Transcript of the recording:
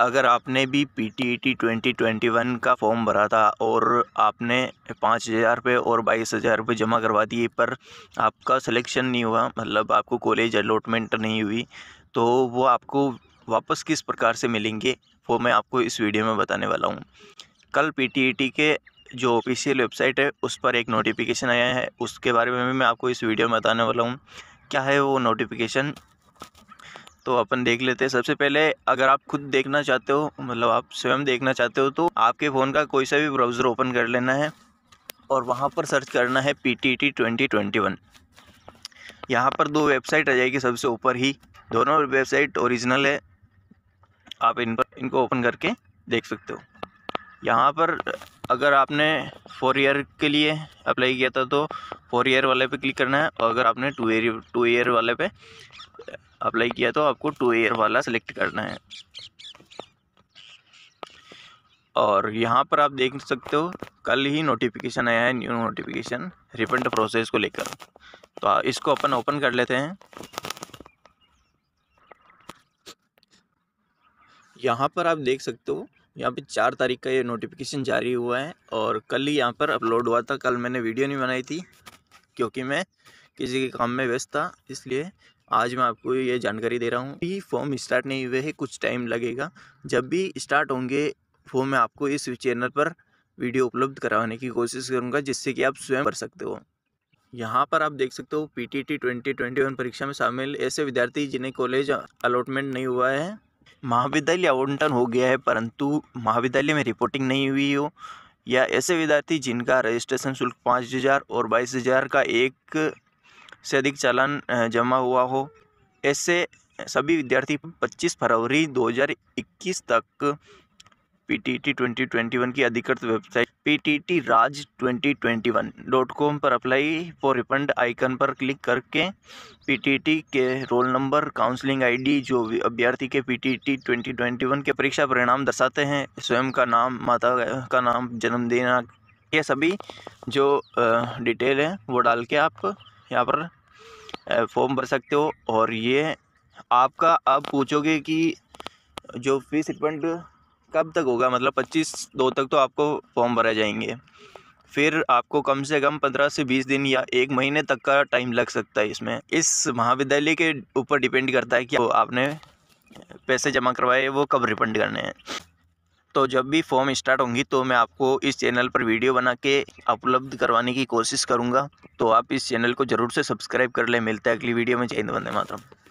अगर आपने भी P T E T twenty twenty one का फॉर्म भरा था और आपने पाँच हज़ार रुपये और बाईस हज़ार रुपये जमा करवा दिए पर आपका सिलेक्शन नहीं हुआ मतलब आपको कॉलेज अलॉटमेंट नहीं हुई तो वो आपको वापस किस प्रकार से मिलेंगे वो मैं आपको इस वीडियो में बताने वाला हूँ कल पी टी ई टी के जो ऑफिशियल वेबसाइट है उस पर एक नोटिफिकेशन आया है उसके बारे में भी मैं आपको इस वीडियो में बताने वाला हूँ क्या है वो नोटिफिकेशन तो अपन देख लेते हैं सबसे पहले अगर आप खुद देखना चाहते हो मतलब आप स्वयं देखना चाहते हो तो आपके फ़ोन का कोई सा भी ब्राउज़र ओपन कर लेना है और वहाँ पर सर्च करना है P T T twenty twenty one यहाँ पर दो वेबसाइट आ जाएगी सबसे ऊपर ही दोनों वेबसाइट ओरिजिनल है आप इन पर इनको ओपन करके देख सकते हो यहाँ पर अगर आपने फोर ईयर के लिए अप्लाई किया था तो फोर ईयर वाले पे क्लिक करना है और अगर आपने टू ईयर टू ईयर वाले पे अप्लाई किया तो आपको टू ईयर वाला सेलेक्ट करना है और यहाँ पर आप देख सकते हो कल ही नोटिफिकेशन आया है न्यू नोटिफिकेशन रिफंड प्रोसेस को लेकर तो इसको अपन ओपन कर लेते हैं यहाँ पर आप देख सकते हो यहाँ पे चार तारीख का ये नोटिफिकेशन जारी हुआ है और कल ही यहाँ पर अपलोड हुआ था कल मैंने वीडियो नहीं बनाई थी क्योंकि मैं किसी के काम में व्यस्त था इसलिए आज मैं आपको ये जानकारी दे रहा हूँ कि फॉर्म स्टार्ट नहीं हुए है कुछ टाइम लगेगा जब भी स्टार्ट होंगे वो मैं आपको इस चैनल पर वीडियो उपलब्ध कराने की कोशिश करूँगा जिससे कि आप स्वयं कर सकते हो यहाँ पर आप देख सकते हो P T T twenty twenty one परीक्षा में शामिल ऐसे विद्यार्थी जिन्हें कॉलेज अलॉटमेंट नहीं हुआ है महाविद्यालय आवंटन हो गया है परंतु महाविद्यालय में रिपोर्टिंग नहीं हुई हो या ऐसे विद्यार्थी जिनका रजिस्ट्रेशन शुल्क पाँच हज़ार और बाईस हज़ार का एक से अधिक चालान जमा हुआ हो ऐसे सभी विद्यार्थी 25 फरवरी 2021 तक पीटीटी 2021 की अधिकृत website PTT Raj 2021 dot com पर अप्लाई फॉर रिफंड आइकन पर क्लिक करके पीटीटी के रोल नंबर काउंसलिंग आईडी जो अभ्यर्थी के पीटीटी 2021 के परीक्षा परिणाम दर्शाते हैं स्वयं का नाम माता का नाम जन्मदिन ये सभी जो डिटेल है वो डाल के आप यहाँ पर फॉर्म भर सकते हो और ये आपका आप पूछोगे कि जो फीस रिफंड कब तक होगा मतलब पच्चीस दो तक तो आपको फॉर्म भरा जाएंगे फिर आपको कम से कम पंद्रह से बीस दिन या एक महीने तक का टाइम लग सकता है इसमें इस महाविद्यालय के ऊपर डिपेंड करता है कि आपने पैसे जमा करवाए वो कब रिफंड करने हैं तो जब भी फॉर्म स्टार्ट होंगी तो मैं आपको इस चैनल पर वीडियो बना के उपलब्ध करवाने की कोशिश करूँगा तो आप इस चैनल को ज़रूर से सब्सक्राइब कर लें मिलता है अगली वीडियो में जय हिंद वंदे मातरम